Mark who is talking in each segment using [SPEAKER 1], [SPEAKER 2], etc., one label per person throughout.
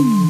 [SPEAKER 1] Mm-hmm.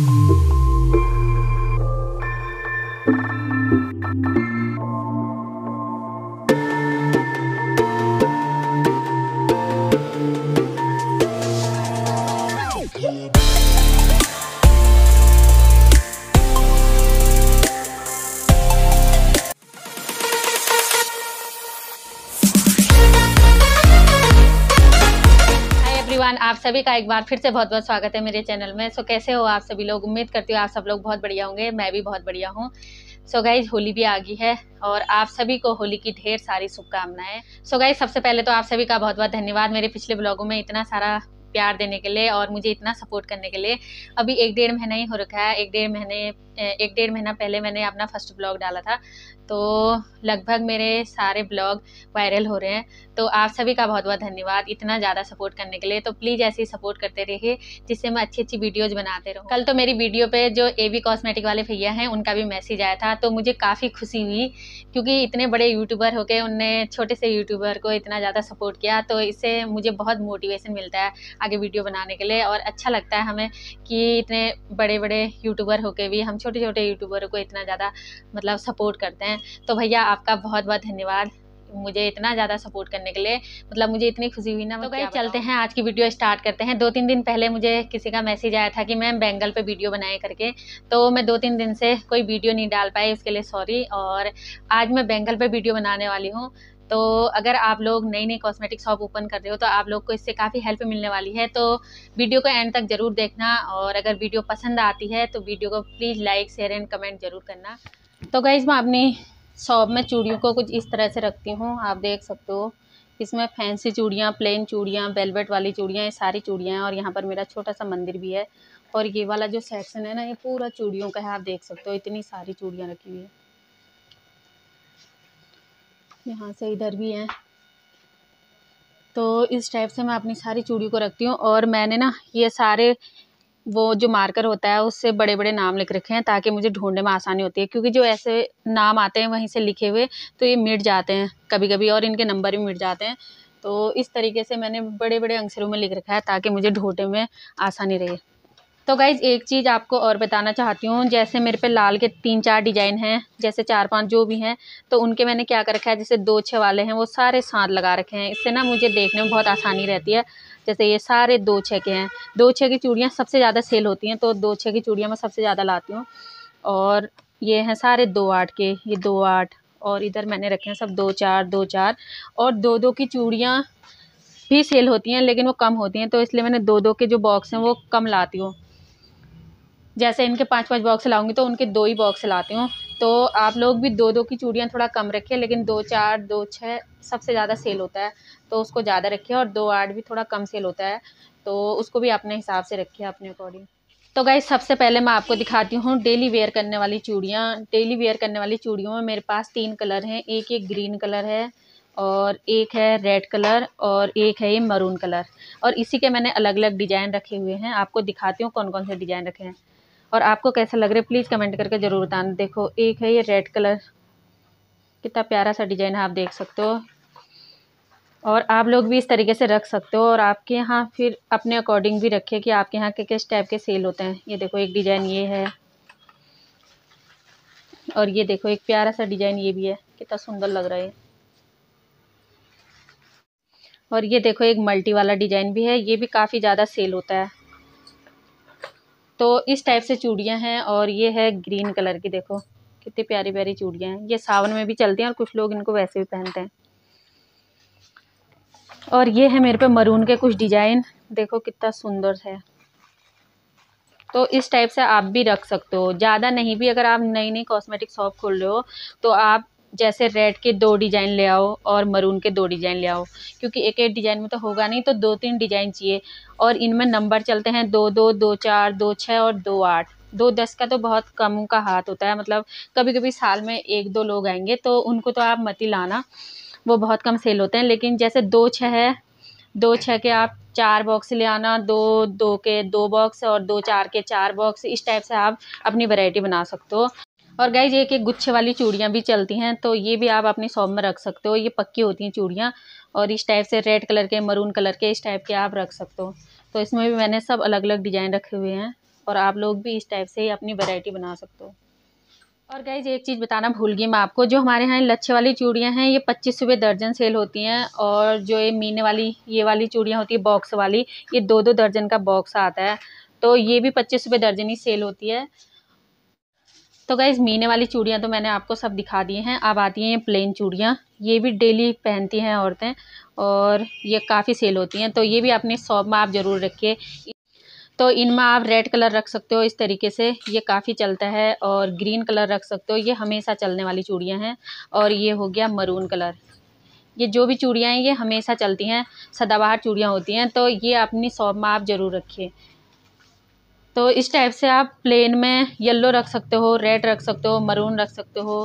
[SPEAKER 1] आप सभी का एक बार फिर से बहुत बहुत स्वागत है मेरे चैनल में सो so, कैसे हो आप सभी लोग उम्मीद करती हूँ आप सब लोग बहुत बढ़िया होंगे मैं भी बहुत बढ़िया हूँ सो so, गाइज होली भी आ गई है और आप सभी को होली की ढेर सारी शुभकामनाएं सो गाइज सबसे पहले तो आप सभी का बहुत बहुत धन्यवाद मेरे पिछले ब्लॉगों में इतना सारा प्यार देने के लिए और मुझे इतना सपोर्ट करने के लिए अभी एक डेढ़ महीना ही हो रखा है एक डेढ़ महीने एक डेढ़ महीना पहले मैंने अपना फर्स्ट ब्लॉग डाला था तो लगभग मेरे सारे ब्लॉग वायरल हो रहे हैं तो आप सभी का बहुत बहुत धन्यवाद इतना ज़्यादा सपोर्ट करने के लिए तो प्लीज़ ऐसे ही सपोर्ट करते रहिए जिससे मैं अच्छी अच्छी वीडियोज़ बनाते रहूँ कल तो मेरी वीडियो पर जो ए वी कॉस्मेटिक वाले भैया हैं उनका भी मैसेज आया था तो मुझे काफ़ी खुशी हुई क्योंकि इतने बड़े यूट्यूबर होके उनने छोटे से यूट्यूबर को इतना ज़्यादा सपोर्ट किया तो इससे मुझे बहुत मोटिवेशन मिलता है आगे वीडियो बनाने के लिए और अच्छा लगता है हमें कि इतने बड़े बड़े यूट्यूबर होके भी हम छोटे छोटे यूट्यूबरों को इतना ज़्यादा मतलब सपोर्ट करते हैं तो भैया आपका बहुत बहुत धन्यवाद मुझे इतना ज़्यादा सपोर्ट करने के लिए मतलब मुझे इतनी खुशी हुई ना तो गई मतलब चलते हैं आज की वीडियो स्टार्ट करते हैं दो तीन दिन पहले मुझे किसी का मैसेज आया था कि मैम बैंगल पर वीडियो बनाए करके तो मैं दो तीन दिन से कोई वीडियो नहीं डाल पाई उसके लिए सॉरी और आज मैं बैंगल पर वीडियो बनाने वाली हूँ तो अगर आप लोग नई नई कॉस्मेटिक शॉप ओपन कर रहे हो तो आप लोग को इससे काफ़ी हेल्प मिलने वाली है तो वीडियो को एंड तक ज़रूर देखना और अगर वीडियो पसंद आती है तो वीडियो को please like share and comment ज़रूर करना तो गाइज़ मैं अपनी शॉप में चूड़ियों को कुछ इस तरह से रखती हूँ आप देख सकते हो इसमें फैंसी चूड़ियाँ प्लेन चूड़ियाँ वेलवेट वाली चूड़ियाँ ये सारी चूड़ियाँ हैं और यहाँ पर मेरा छोटा सा मंदिर भी है और ये वाला जो सेक्शन है ना ये पूरा चूड़ियों का है आप देख सकते हो इतनी सारी चूड़ियाँ रखी हुई है यहाँ से इधर भी हैं तो इस टाइप से मैं अपनी सारी चूड़ियों को रखती हूँ और मैंने ना ये सारे वो जो मार्कर होता है उससे बड़े बड़े नाम लिख रखे हैं ताकि मुझे ढूंढने में आसानी होती है क्योंकि जो ऐसे नाम आते हैं वहीं से लिखे हुए तो ये मिट जाते हैं कभी कभी और इनके नंबर भी मिट जाते हैं तो इस तरीके से मैंने बड़े बड़े अंक्षरों में लिख रखा है ताकि मुझे ढूंढने में आसानी रहे तो गाइज़ एक चीज़ आपको और बताना चाहती हूँ जैसे मेरे पे लाल के तीन चार डिजाइन हैं जैसे चार पांच जो भी हैं तो उनके मैंने क्या कर रखा है जैसे दो छः वाले हैं वो सारे साथ लगा रखे हैं इससे ना मुझे देखने में बहुत आसानी रहती है जैसे ये सारे दो छः के हैं दो छः की चूड़ियाँ सबसे ज़्यादा सेल होती हैं तो दो छः की चूड़ियाँ मैं सबसे ज़्यादा लाती हूँ और ये हैं सारे दो आठ के ये दो आठ और इधर मैंने रखे हैं सब दो चार दो चार और दो दो की चूड़ियाँ भी सेल होती हैं लेकिन वो कम होती हैं तो इसलिए मैंने दो दो के जो बॉक्स हैं वो कम लाती हूँ जैसे इनके पाँच पाँच बॉक्स लाऊंगी तो उनके दो ही बॉक्स लाती हूँ तो आप लोग भी दो दो की चूड़ियाँ थोड़ा कम रखें लेकिन दो चार दो छः सबसे ज़्यादा सेल होता है तो उसको ज़्यादा रखिए और दो आठ भी थोड़ा कम सेल होता है तो उसको भी अपने हिसाब से रखिए अपने अकॉर्डिंग तो गाइज सबसे पहले मैं आपको दिखाती हूँ डेली वेयर करने वाली चूड़ियाँ डेली वेयर करने वाली चूड़ियों में मेरे पास तीन कलर हैं एक ये ग्रीन कलर है और एक है रेड कलर और एक है ये मरून कलर और इसी के मैंने अलग अलग डिज़ाइन रखे हुए हैं आपको दिखाती हूँ कौन कौन से डिज़ाइन रखे हैं और आपको कैसा लग रहा है प्लीज़ कमेंट करके ज़रूर बताना देखो एक है ये रेड कलर कितना प्यारा सा डिजाइन है आप देख सकते हो और आप लोग भी इस तरीके से रख सकते हो और आपके यहाँ फिर अपने अकॉर्डिंग भी रखे कि आपके यहाँ के किस टाइप के सेल होते हैं ये देखो एक डिज़ाइन ये है और ये देखो एक प्यारा सा डिज़ाइन ये भी है कितना सुंदर लग रहा है और ये देखो एक मल्टी वाला डिज़ाइन भी है ये भी काफ़ी ज़्यादा सेल होता है तो इस टाइप से चूड़ियाँ हैं और ये है ग्रीन कलर की देखो कितनी प्यारी प्यारी चूड़ियाँ हैं ये सावन में भी चलती हैं और कुछ लोग इनको वैसे भी पहनते हैं और ये है मेरे पे मरून के कुछ डिजाइन देखो कितना सुंदर है तो इस टाइप से आप भी रख सकते हो ज़्यादा नहीं भी अगर आप नई नई कॉस्मेटिक शॉप खोल रहे हो तो आप जैसे रेड के दो डिजाइन ले आओ और मरून के दो डिजाइन ले आओ क्योंकि एक एक डिजाइन में तो होगा नहीं तो दो तीन डिजाइन चाहिए और इनमें नंबर चलते हैं दो दो दो चार दो छः और दो आठ दो दस का तो बहुत कम का हाथ होता है मतलब कभी कभी साल में एक दो लोग आएंगे तो उनको तो आप मती लाना वो बहुत कम सेल होते हैं लेकिन जैसे दो छः है दो छः के आप चार बॉक्स ले आना दो दो के दो बॉक्स और दो चार के चार बॉक्स इस टाइप से आप अपनी वैरायटी बना सकते हो और गाइज एक एक गुच्छे वाली चूड़ियाँ भी चलती हैं तो ये भी आप अपनी शॉप में रख सकते हो ये पक्की होती हैं चूड़ियाँ और इस टाइप से रेड कलर के मरून कलर के इस टाइप के आप रख सकते हो तो इसमें भी मैंने सब अलग अलग डिज़ाइन रखे हुए हैं और आप लोग भी इस टाइप से ही अपनी वैरायटी बना सकते हो और गाइज एक चीज़ बताना भूल गई मैं आपको जो हमारे यहाँ लच्छे वाली चूड़ियाँ हैं ये पच्चीस रुपये दर्जन सेल होती हैं और जो ये मीने वाली ये वाली चूड़ियाँ होती है बॉक्स वाली ये दो दो दर्जन का बॉक्स आता है तो ये भी पच्चीस रुपये दर्जन ही सेल होती है तो गाइज़ मीने वाली चूड़ियाँ तो मैंने आपको सब दिखा दिए हैं अब आती हैं ये प्लेन चूड़ियाँ ये भी डेली पहनती हैं औरतें और ये काफ़ी सेल होती हैं तो ये भी अपनी शॉप में आप ज़रूर रखिए तो इनमें आप रेड कलर रख सकते हो इस तरीके से ये काफ़ी चलता है और ग्रीन कलर रख सकते हो ये हमेशा चलने वाली चूड़ियाँ हैं और ये हो गया मरून कलर ये जो भी चूड़ियाँ हैं ये हमेशा चलती हैं सदाबहार चूड़ियाँ होती हैं तो ये अपनी शॉप में आप ज़रूर रखिए तो इस टाइप से आप प्लेन में येलो रख सकते हो रेड रख सकते हो मरून रख सकते हो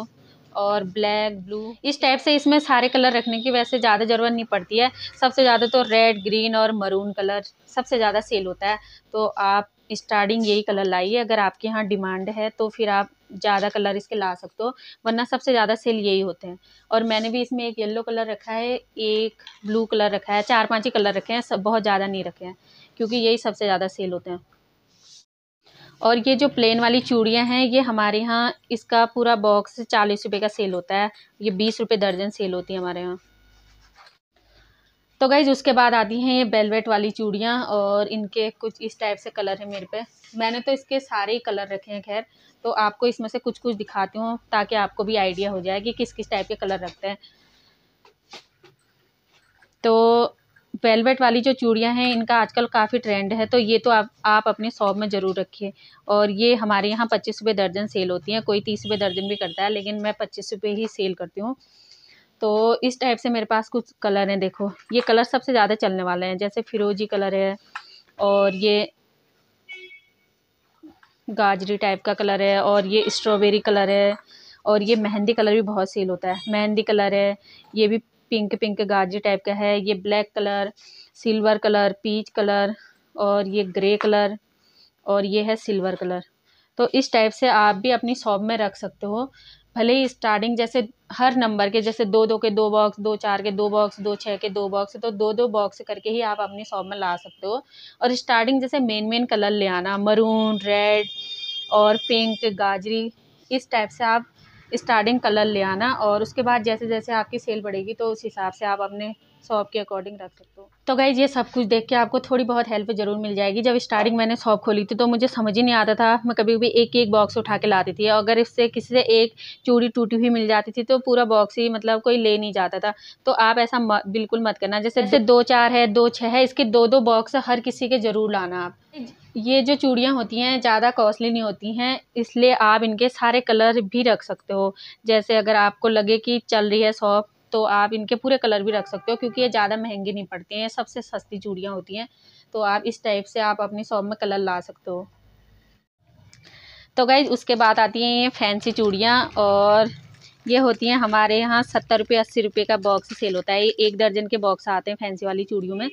[SPEAKER 1] और ब्लैक ब्लू इस टाइप से इसमें सारे कलर रखने की वैसे ज़्यादा ज़रूरत नहीं पड़ती है सबसे ज़्यादा तो रेड ग्रीन और मरून कलर सबसे ज़्यादा सेल होता है तो आप स्टार्टिंग यही कलर लाइए अगर आपके यहाँ डिमांड है तो फिर आप ज़्यादा कलर इसके ला सकते हो वरना सबसे ज़्यादा सेल यही होते हैं और मैंने भी इसमें एक येलो कलर रखा है एक ब्लू कलर रखा है चार पाँच ही कलर रखे हैं सब बहुत ज़्यादा नहीं रखे हैं क्योंकि यही सबसे ज़्यादा सेल होते हैं और ये जो प्लेन वाली चूड़ियाँ हैं ये हमारे यहाँ इसका पूरा बॉक्स चालीस रुपये का सेल होता है ये बीस रुपये दर्जन सेल होती है हमारे यहाँ तो गाइज उसके बाद आती हैं ये बेलवेट वाली चूड़ियाँ और इनके कुछ इस टाइप से कलर है मेरे पे मैंने तो इसके सारे ही कलर रखे हैं खैर तो आपको इसमें से कुछ कुछ दिखाती हूँ ताकि आपको भी आइडिया हो जाए कि किस किस टाइप के कलर रखते हैं तो वेलवेट वाली जो चूड़ियाँ हैं इनका आजकल काफ़ी ट्रेंड है तो ये तो आप आप अपने शॉप में ज़रूर रखिए और ये हमारे यहाँ पच्चीस रुपये दर्जन सेल होती हैं कोई तीस रुपये दर्जन भी करता है लेकिन मैं पच्चीस रुपये ही सेल करती हूँ तो इस टाइप से मेरे पास कुछ कलर हैं देखो ये कलर सबसे ज़्यादा चलने वाले हैं जैसे फिरोजी कलर है और ये गाजरी टाइप का कलर है और ये स्ट्रॉबेरी कलर है और ये मेहंदी कलर भी बहुत सेल होता है मेहंदी कलर है ये भी पिंक पिंक गाजी टाइप का है ये black colour silver colour peach colour और ये ग्रे कलर और ये है सिल्वर कलर तो इस टाइप से आप भी अपनी शॉप में रख सकते हो भले ही स्टार्टिंग जैसे हर नंबर के जैसे दो दो के दो बॉक्स दो चार के दो बॉक्स दो छः के दो बॉक्स तो दो दो बॉक्स करके ही आप अपनी शॉप में ला सकते हो और स्टार्टिंग जैसे मेन मेन कलर ले आना मरून रेड और पिंक गाजरी इस टाइप से आप स्टार्टिंग कलर ले आना और उसके बाद जैसे जैसे आपकी सेल बढ़ेगी तो उस हिसाब से आप अपने शॉप के अकॉर्डिंग रख सकते हो तो गाइज ये सब कुछ देख के आपको थोड़ी बहुत हेल्प जरूर मिल जाएगी जब स्टार्टिंग मैंने शॉप खोली थी तो मुझे समझ ही नहीं आता था मैं कभी भी एक एक बॉक्स उठा के लाती थी अगर इससे किसी से एक चूड़ी टूटी हुई मिल जाती थी तो पूरा बॉक्स ही मतलब कोई ले नहीं जाता था तो आप ऐसा म, बिल्कुल मत करना जैसे जैसे दो चार है दो छः है इसके दो दो बॉक्स हर किसी के ज़रूर लाना आप ये जो चूड़ियाँ होती हैं ज़्यादा कॉस्टली नहीं होती हैं इसलिए आप इनके सारे कलर भी रख सकते हो जैसे अगर आपको लगे कि चल रही है शॉप तो आप इनके पूरे कलर भी रख सकते हो क्योंकि ये ज़्यादा महंगे नहीं पड़ते हैं सबसे सस्ती चूड़ियाँ होती हैं तो आप इस टाइप से आप अपनी शॉप में कलर ला सकते हो तो गई उसके बाद आती हैं ये फैंसी चूड़ियाँ और ये होती हैं हमारे यहाँ सत्तर रुपये अस्सी रुपये का बॉक्स सेल होता है एक दर्जन के बॉक्स आते हैं फैंसी वाली चूड़ियों में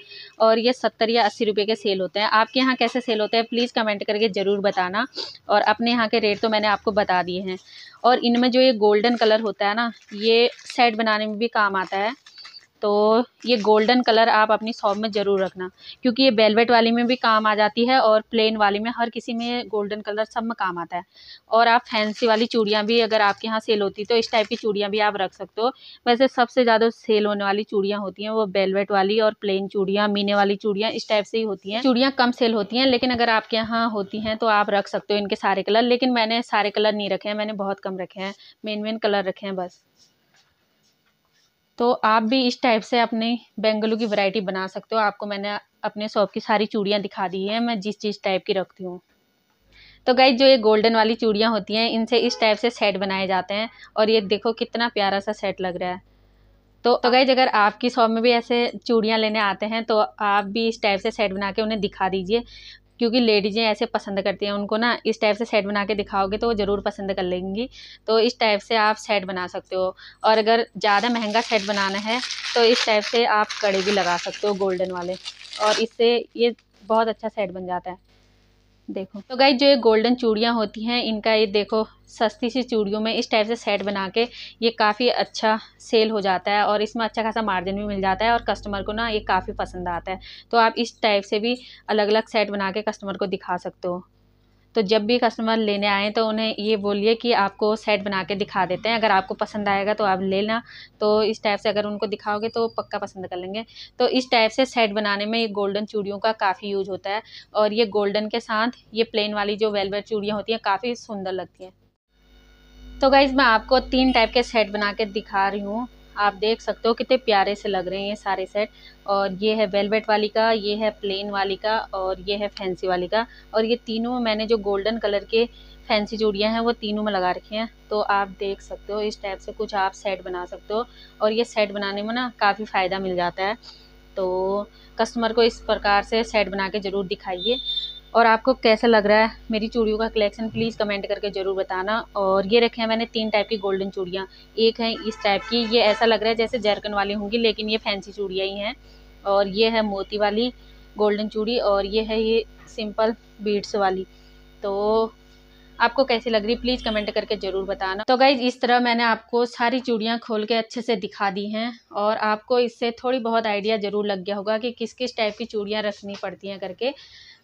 [SPEAKER 1] और ये सत्तर या अस्सी रुपये के सेल होते हैं आपके यहाँ कैसे सेल होते हैं प्लीज़ कमेंट करके ज़रूर बताना और अपने यहाँ के रेट तो मैंने आपको बता दिए हैं और इनमें जो ये गोल्डन कलर होता है ना ये सेट बनाने में भी काम आता है तो ये गोल्डन कलर आप अपनी शॉप में ज़रूर रखना क्योंकि ये बेलवेट वाली में भी काम आ जाती है और प्लेन वाली में हर किसी में गोल्डन कलर सब में काम आता है और आप फैंसी वाली चूड़ियाँ भी अगर आपके यहाँ सेल होती तो इस टाइप की चूड़ियाँ भी आप रख सकते हो वैसे सबसे ज़्यादा सेल होने वाली चूड़ियाँ होती हैं वो बेलवेट वाली और प्लेन चूड़ियाँ मीने वाली चूड़ियाँ इस टाइप से ही होती हैं चूड़ियाँ कम सेल होती हैं लेकिन अगर आपके यहाँ होती हैं तो आप रख सकते हो इनके सारे कलर लेकिन मैंने सारे कलर नहीं रखे हैं मैंने बहुत कम रखे हैं मेन मेन कलर रखे हैं बस तो आप भी इस टाइप से अपने बेंगलू की वैरायटी बना सकते हो आपको मैंने अपने शॉप की सारी चूड़ियाँ दिखा दी हैं मैं जिस जिस टाइप की रखती हूँ तो गाइज जो ये गोल्डन वाली चूड़ियाँ होती हैं इनसे इस टाइप से सेट बनाए जाते हैं और ये देखो कितना प्यारा सा सेट लग रहा है तो तो अगर आपकी शॉप में भी ऐसे चूड़ियाँ लेने आते हैं तो आप भी इस टाइप से सेट बना के उन्हें दिखा दीजिए क्योंकि लेडीज़ें ऐसे पसंद करती हैं उनको ना इस टाइप से सेट बना के दिखाओगे तो वो ज़रूर पसंद कर लेंगी तो इस टाइप से आप सेट बना सकते हो और अगर ज़्यादा महंगा सेट बनाना है तो इस टाइप से आप कड़े भी लगा सकते हो गोल्डन वाले और इससे ये बहुत अच्छा सेट बन जाता है देखो तो गाइज जो ये गोल्डन चूड़ियाँ होती हैं इनका ये देखो सस्ती सी चूड़ियों में इस टाइप से सेट बना के ये काफ़ी अच्छा सेल हो जाता है और इसमें अच्छा खासा मार्जिन भी मिल जाता है और कस्टमर को ना ये काफ़ी पसंद आता है तो आप इस टाइप से भी अलग अलग सेट बना के कस्टमर को दिखा सकते हो तो जब भी कस्टमर लेने आएँ तो उन्हें ये बोलिए कि आपको सेट बना के दिखा देते हैं अगर आपको पसंद आएगा तो आप लेना तो इस टाइप से अगर उनको दिखाओगे तो पक्का पसंद कर लेंगे तो इस टाइप से सेट बनाने में ये गोल्डन चूड़ियों का काफ़ी यूज होता है और ये गोल्डन के साथ ये प्लेन वाली जो वेलवेट चूड़ियाँ होती हैं काफ़ी सुंदर लगती हैं तो गाइज़ मैं आपको तीन टाइप के सेट बना के दिखा रही हूँ आप देख सकते हो कितने प्यारे से लग रहे हैं ये सारे सेट और ये है वेलवेट वाली का ये है प्लेन वाली का और ये है फैंसी वाली का और ये तीनों में मैंने जो गोल्डन कलर के फैंसी चूड़ियाँ हैं वो तीनों में लगा रखी हैं तो आप देख सकते हो इस टाइप से कुछ आप सेट बना सकते हो और ये सेट बनाने में ना काफ़ी फ़ायदा मिल जाता है तो कस्टमर को इस प्रकार से सेट बना के ज़रूर दिखाइए और आपको कैसा लग रहा है मेरी चूड़ियों का कलेक्शन प्लीज़ कमेंट करके ज़रूर बताना और ये रखे हैं मैंने तीन टाइप की गोल्डन चूड़ियाँ एक हैं इस टाइप की ये ऐसा लग रहा है जैसे जरकन वाली होंगी लेकिन ये फैंसी चूड़ियाँ ही हैं और ये है मोती वाली गोल्डन चूड़ी और ये है ये सिंपल बीड्स वाली तो आपको कैसी लग रही प्लीज़ कमेंट करके ज़रूर बताना तो गाइज इस तरह मैंने आपको सारी चूड़ियाँ खोल के अच्छे से दिखा दी हैं और आपको इससे थोड़ी बहुत आइडिया ज़रूर लग गया होगा कि किस किस टाइप की चूड़ियाँ रखनी पड़ती हैं करके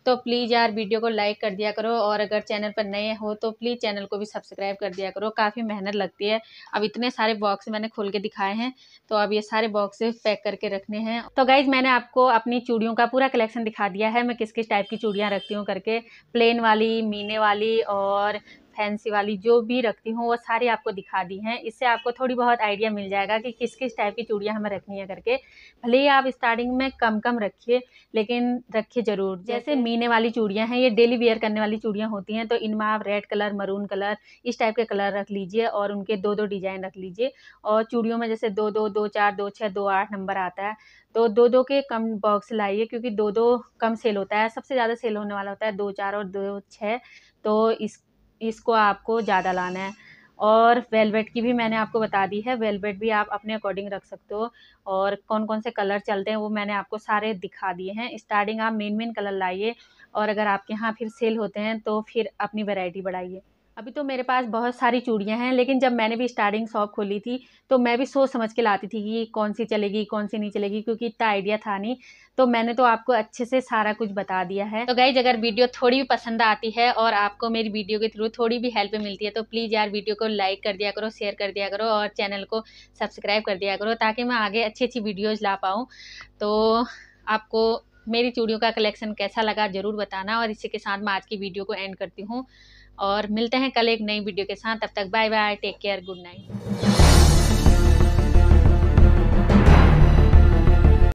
[SPEAKER 1] तो प्लीज़ यार वीडियो को लाइक कर दिया करो और अगर चैनल पर नए हो तो प्लीज़ चैनल को भी सब्सक्राइब कर दिया करो काफ़ी मेहनत लगती है अब इतने सारे बॉक्स मैंने खोल के दिखाए हैं तो अब ये सारे बॉक्स पैक करके रखने हैं तो गाइज मैंने आपको अपनी चूड़ियों का पूरा कलेक्शन दिखा दिया है मैं किस किस टाइप की चूड़ियाँ रखती हूँ करके प्लेन वाली मीने वाली और फैंसी वाली जो भी रखती हूँ वो सारी आपको दिखा दी हैं इससे आपको थोड़ी बहुत आइडिया मिल जाएगा कि किस किस टाइप की चूड़ियाँ हमें रखनी है करके भले ही आप स्टार्टिंग में कम कम रखिए लेकिन रखिए ज़रूर जैसे मीने वाली चूड़ियाँ हैं ये डेली वेयर करने वाली चूड़ियाँ होती हैं तो इनमें आप रेड कलर मरून कलर इस टाइप के कलर रख लीजिए और उनके दो दो डिज़ाइन रख लीजिए और चूड़ियों में जैसे दो दो दो चार दो छः दो आठ नंबर आता है तो दो दो के कम बॉक्स लाइए क्योंकि दो दो कम सेल होता है सबसे ज़्यादा सेल होने वाला होता है दो चार और दो छः तो इस इसको आपको ज़्यादा लाना है और वेलवेट की भी मैंने आपको बता दी है वेलवेट भी आप अपने अकॉर्डिंग रख सकते हो और कौन कौन से कलर चलते हैं वो मैंने आपको सारे दिखा दिए हैं स्टार्टिंग आप मेन मेन कलर लाइए और अगर आपके यहाँ फिर सेल होते हैं तो फिर अपनी वैरायटी बढ़ाइए अभी तो मेरे पास बहुत सारी चूड़ियाँ हैं लेकिन जब मैंने भी स्टार्टिंग शॉप खोली थी तो मैं भी सोच समझ के लाती थी कि कौन सी चलेगी कौन सी नहीं चलेगी क्योंकि इतना आइडिया था नहीं तो मैंने तो आपको अच्छे से सारा कुछ बता दिया है तो गाइज अगर वीडियो थोड़ी भी पसंद आती है और आपको मेरी वीडियो के थ्रू थोड़ी भी हेल्प मिलती है तो प्लीज़ यार वीडियो को लाइक कर दिया करो शेयर कर दिया करो और चैनल को सब्सक्राइब कर दिया करो ताकि मैं आगे अच्छी अच्छी वीडियोज़ ला पाऊँ तो आपको मेरी चूड़ियों का कलेक्शन कैसा लगा ज़रूर बताना और इसी के साथ मैं आज की वीडियो को एंड करती हूँ और मिलते हैं कल एक नई वीडियो के साथ तब तक bye bye take care good night